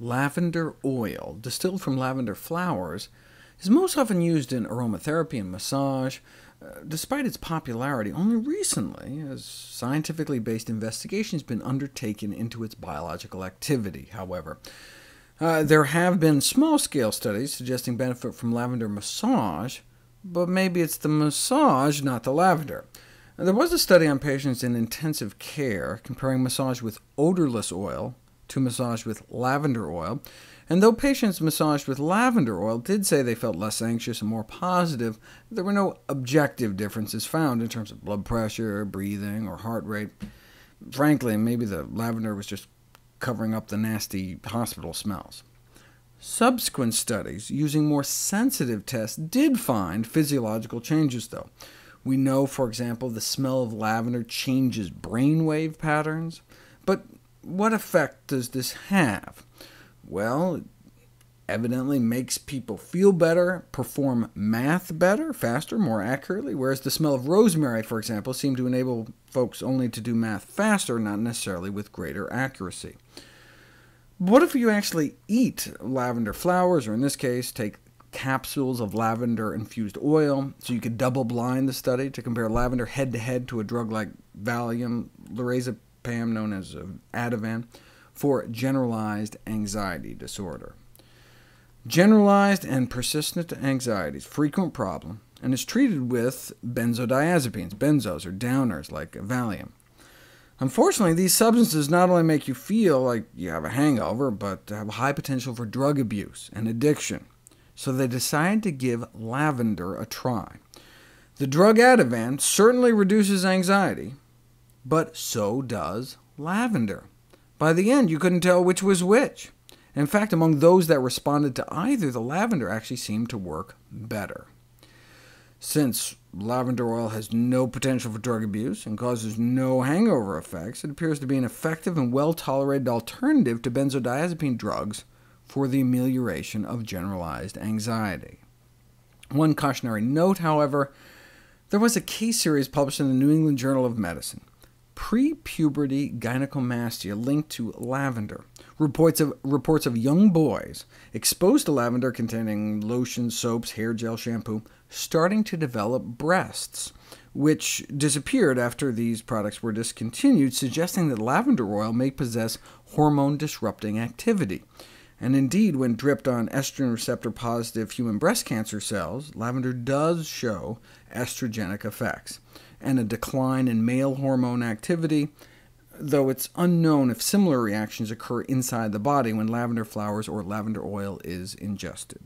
lavender oil, distilled from lavender flowers, is most often used in aromatherapy and massage, uh, despite its popularity only recently has scientifically based investigation has been undertaken into its biological activity, however. Uh, there have been small-scale studies suggesting benefit from lavender massage, but maybe it's the massage, not the lavender. There was a study on patients in intensive care comparing massage with odorless oil to massage with lavender oil, and though patients massaged with lavender oil did say they felt less anxious and more positive, there were no objective differences found in terms of blood pressure, breathing, or heart rate. Frankly, maybe the lavender was just covering up the nasty hospital smells. Subsequent studies using more sensitive tests did find physiological changes, though. We know, for example, the smell of lavender changes brainwave patterns, but what effect does this have? Well, it evidently makes people feel better, perform math better, faster, more accurately, whereas the smell of rosemary, for example, seemed to enable folks only to do math faster, not necessarily with greater accuracy. But what if you actually eat lavender flowers, or in this case, take capsules of lavender-infused oil, so you could double-blind the study to compare lavender head-to-head -to, -head -to, a drug like Valium, Lorazepam, PAM, known as uh, Ativan, for generalized anxiety disorder. Generalized and persistent anxiety is a frequent problem and is treated with benzodiazepines. Benzos are downers like Valium. Unfortunately, these substances not only make you feel like you have a hangover, but have a high potential for drug abuse and addiction. So they decided to give lavender a try. The drug Ativan certainly reduces anxiety, but so does lavender. By the end, you couldn't tell which was which. In fact, among those that responded to either, the lavender actually seemed to work better. Since lavender oil has no potential for drug abuse and causes no hangover effects, it appears to be an effective and well-tolerated alternative to benzodiazepine drugs for the amelioration of generalized anxiety. One cautionary note, however, there was a case series published in the New England Journal of Medicine pre-puberty gynecomastia linked to lavender. Reports of, reports of young boys exposed to lavender containing lotions, soaps, hair gel, shampoo, starting to develop breasts, which disappeared after these products were discontinued, suggesting that lavender oil may possess hormone-disrupting activity. And indeed, when dripped on estrogen receptor-positive human breast cancer cells, lavender does show estrogenic effects and a decline in male hormone activity, though it's unknown if similar reactions occur inside the body when lavender flowers or lavender oil is ingested.